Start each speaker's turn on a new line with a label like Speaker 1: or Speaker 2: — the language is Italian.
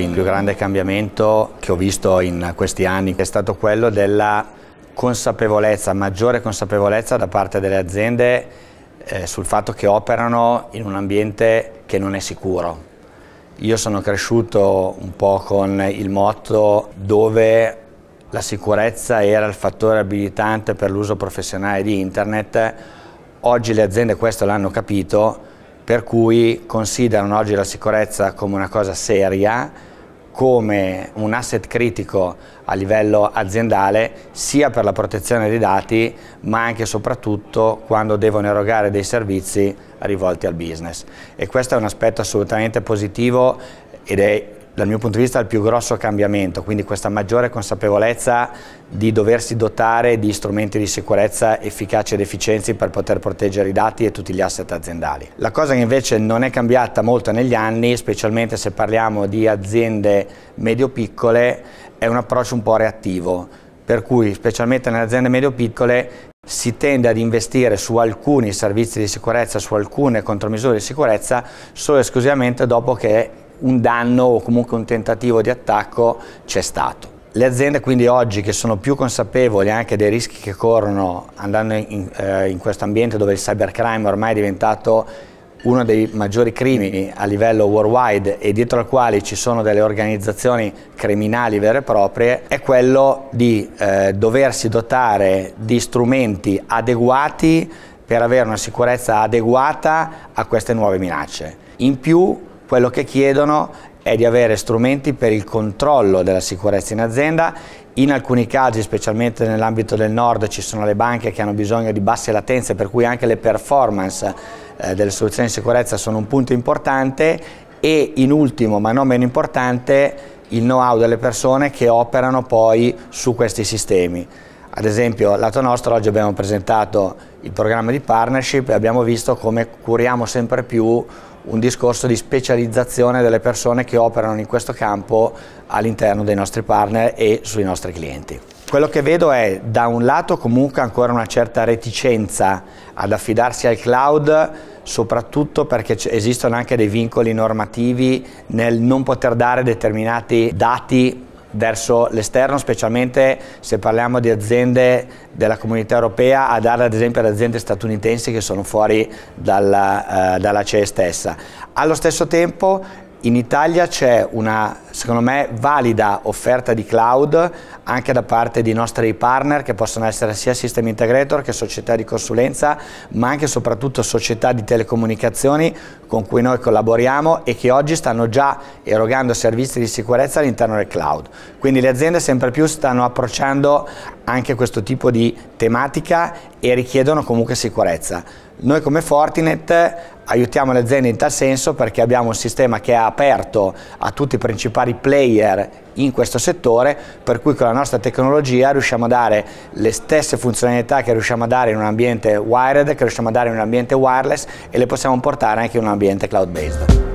Speaker 1: Il più grande cambiamento che ho visto in questi anni è stato quello della consapevolezza, maggiore consapevolezza da parte delle aziende eh, sul fatto che operano in un ambiente che non è sicuro. Io sono cresciuto un po' con il motto dove la sicurezza era il fattore abilitante per l'uso professionale di internet, oggi le aziende questo l'hanno capito, per cui considerano oggi la sicurezza come una cosa seria come un asset critico a livello aziendale sia per la protezione dei dati ma anche e soprattutto quando devono erogare dei servizi rivolti al business e questo è un aspetto assolutamente positivo ed è dal mio punto di vista il più grosso cambiamento, quindi questa maggiore consapevolezza di doversi dotare di strumenti di sicurezza efficaci ed efficienti per poter proteggere i dati e tutti gli asset aziendali. La cosa che invece non è cambiata molto negli anni, specialmente se parliamo di aziende medio-piccole, è un approccio un po' reattivo, per cui specialmente nelle aziende medio-piccole si tende ad investire su alcuni servizi di sicurezza, su alcune contromisure di sicurezza, solo esclusivamente dopo che un danno o comunque un tentativo di attacco c'è stato. Le aziende quindi oggi che sono più consapevoli anche dei rischi che corrono andando in, eh, in questo ambiente dove il cybercrime ormai è diventato uno dei maggiori crimini a livello worldwide e dietro al quale ci sono delle organizzazioni criminali vere e proprie, è quello di eh, doversi dotare di strumenti adeguati per avere una sicurezza adeguata a queste nuove minacce. In più quello che chiedono è di avere strumenti per il controllo della sicurezza in azienda. In alcuni casi, specialmente nell'ambito del nord, ci sono le banche che hanno bisogno di basse latenze, per cui anche le performance eh, delle soluzioni di sicurezza sono un punto importante e in ultimo, ma non meno importante, il know-how delle persone che operano poi su questi sistemi. Ad esempio, lato nostro oggi abbiamo presentato il programma di partnership e abbiamo visto come curiamo sempre più un discorso di specializzazione delle persone che operano in questo campo all'interno dei nostri partner e sui nostri clienti. Quello che vedo è da un lato comunque ancora una certa reticenza ad affidarsi al cloud soprattutto perché esistono anche dei vincoli normativi nel non poter dare determinati dati verso l'esterno, specialmente se parliamo di aziende della comunità europea, a dare ad esempio ad aziende statunitensi che sono fuori dalla, eh, dalla CE stessa. Allo stesso tempo in Italia c'è una secondo me, valida offerta di cloud anche da parte dei nostri partner che possono essere sia system integrator che società di consulenza, ma anche e soprattutto società di telecomunicazioni con cui noi collaboriamo e che oggi stanno già erogando servizi di sicurezza all'interno del cloud. Quindi le aziende sempre più stanno approcciando anche questo tipo di tematica e richiedono comunque sicurezza. Noi come Fortinet aiutiamo le aziende in tal senso perché abbiamo un sistema che è aperto a tutti i principali player in questo settore, per cui con la nostra tecnologia riusciamo a dare le stesse funzionalità che riusciamo a dare in un ambiente wired, che riusciamo a dare in un ambiente wireless e le possiamo portare anche in un ambiente cloud-based.